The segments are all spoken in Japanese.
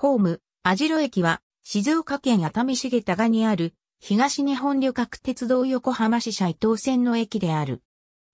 ホーム、網代駅は、静岡県熱海市下田賀にある、東日本旅客鉄道横浜支社伊東線の駅である。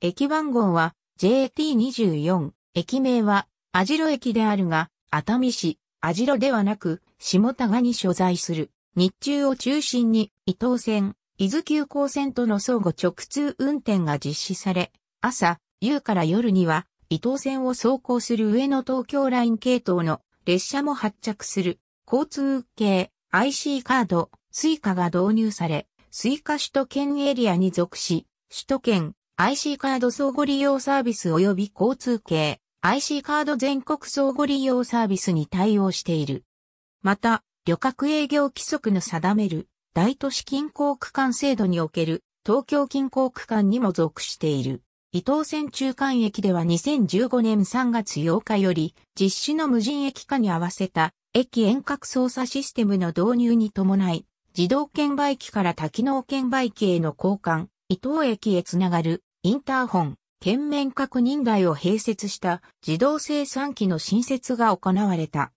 駅番号は、JT24、駅名は、網代駅であるが、熱海市、網代ではなく、下田賀に所在する。日中を中心に、伊東線、伊豆急行線との相互直通運転が実施され、朝、夕から夜には、伊東線を走行する上野東京ライン系統の列車も発着する交通系 IC カード、スイカが導入され、スイカ首都圏エリアに属し、首都圏 IC カード相互利用サービス及び交通系 IC カード全国相互利用サービスに対応している。また、旅客営業規則の定める大都市近郊区間制度における東京近郊区間にも属している。伊東線中間駅では2015年3月8日より実施の無人駅化に合わせた駅遠隔操作システムの導入に伴い自動券売機から多機能券売機への交換、伊東駅へつながるインターホン、県面確認台を併設した自動生産機の新設が行われた。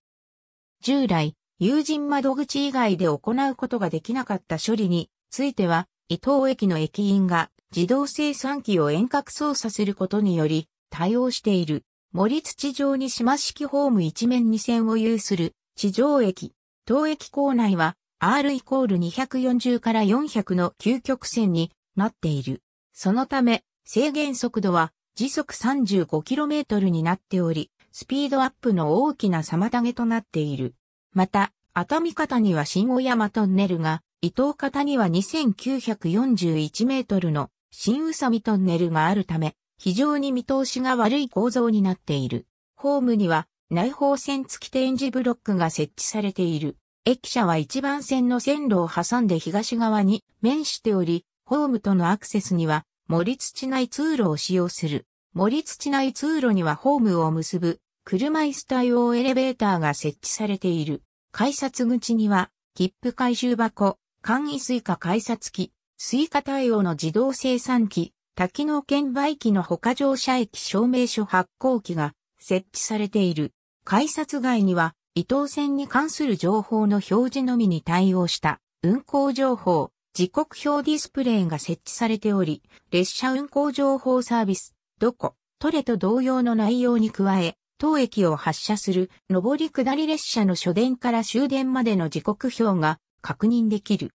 従来、有人窓口以外で行うことができなかった処理については、伊東駅の駅員が自動生産機を遠隔操作することにより対応している。森土上に島式ホーム一面二線を有する地上駅。当駅構内は R イコール240から400の究極線になっている。そのため制限速度は時速 35km になっており、スピードアップの大きな妨げとなっている。また、熱海方には新小山トンネルが、伊東方には2941メートルの新宇佐美トンネルがあるため、非常に見通しが悪い構造になっている。ホームには内包線付き展示ブロックが設置されている。駅舎は一番線の線路を挟んで東側に面しており、ホームとのアクセスには森土内通路を使用する。森土内通路にはホームを結ぶ車椅子対応エレベーターが設置されている。改札口には切符回収箱、簡易スイ改札機、スイカ対応の自動生産機、多機能券売機の他乗車駅証明書発行機が設置されている。改札外には、伊東線に関する情報の表示のみに対応した運行情報、時刻表ディスプレイが設置されており、列車運行情報サービス、どこ、トレと同様の内容に加え、当駅を発車する上り下り列車の初電から終電までの時刻表が確認できる。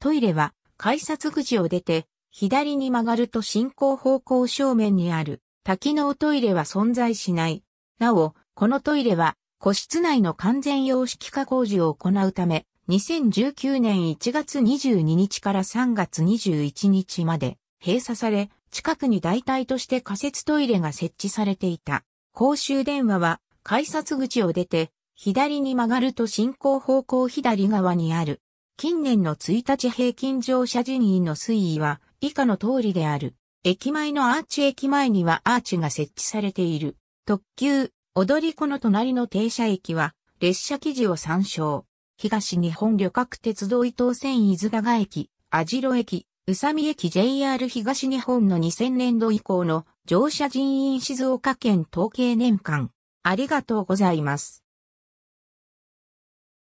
トイレは改札口を出て、左に曲がると進行方向正面にある多機能トイレは存在しない。なお、このトイレは個室内の完全様式化工事を行うため、2019年1月22日から3月21日まで閉鎖され、近くに代替として仮設トイレが設置されていた。公衆電話は改札口を出て、左に曲がると進行方向左側にある近年の1日平均乗車人員の推移は以下の通りである。駅前のアーチ駅前にはアーチが設置されている。特急、踊り子の隣の停車駅は列車記事を参照。東日本旅客鉄道伊東線伊豆川駅、網代駅、宇佐美駅 JR 東日本の2000年度以降の乗車人員静岡県統計年間。ありがとうございます。